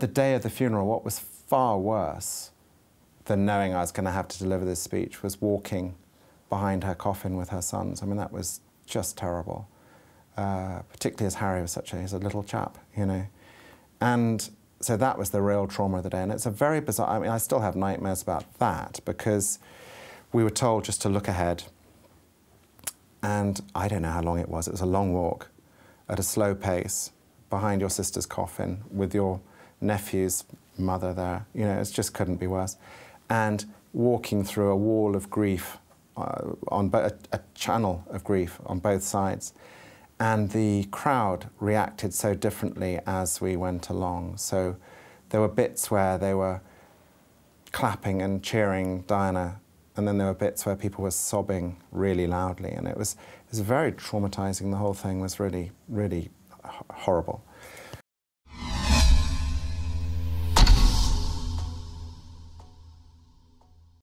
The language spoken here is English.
The day of the funeral, what was far worse than knowing I was going to have to deliver this speech was walking behind her coffin with her sons. I mean, that was just terrible, uh, particularly as Harry was such a, he's a little chap, you know. And so that was the real trauma of the day. And it's a very bizarre, I mean, I still have nightmares about that because we were told just to look ahead. And I don't know how long it was. It was a long walk at a slow pace behind your sister's coffin with your nephew's mother there. You know, it just couldn't be worse. And walking through a wall of grief, uh, on a, a channel of grief on both sides. And the crowd reacted so differently as we went along. So there were bits where they were clapping and cheering Diana, and then there were bits where people were sobbing really loudly. And it was, it was very traumatizing. The whole thing was really, really horrible.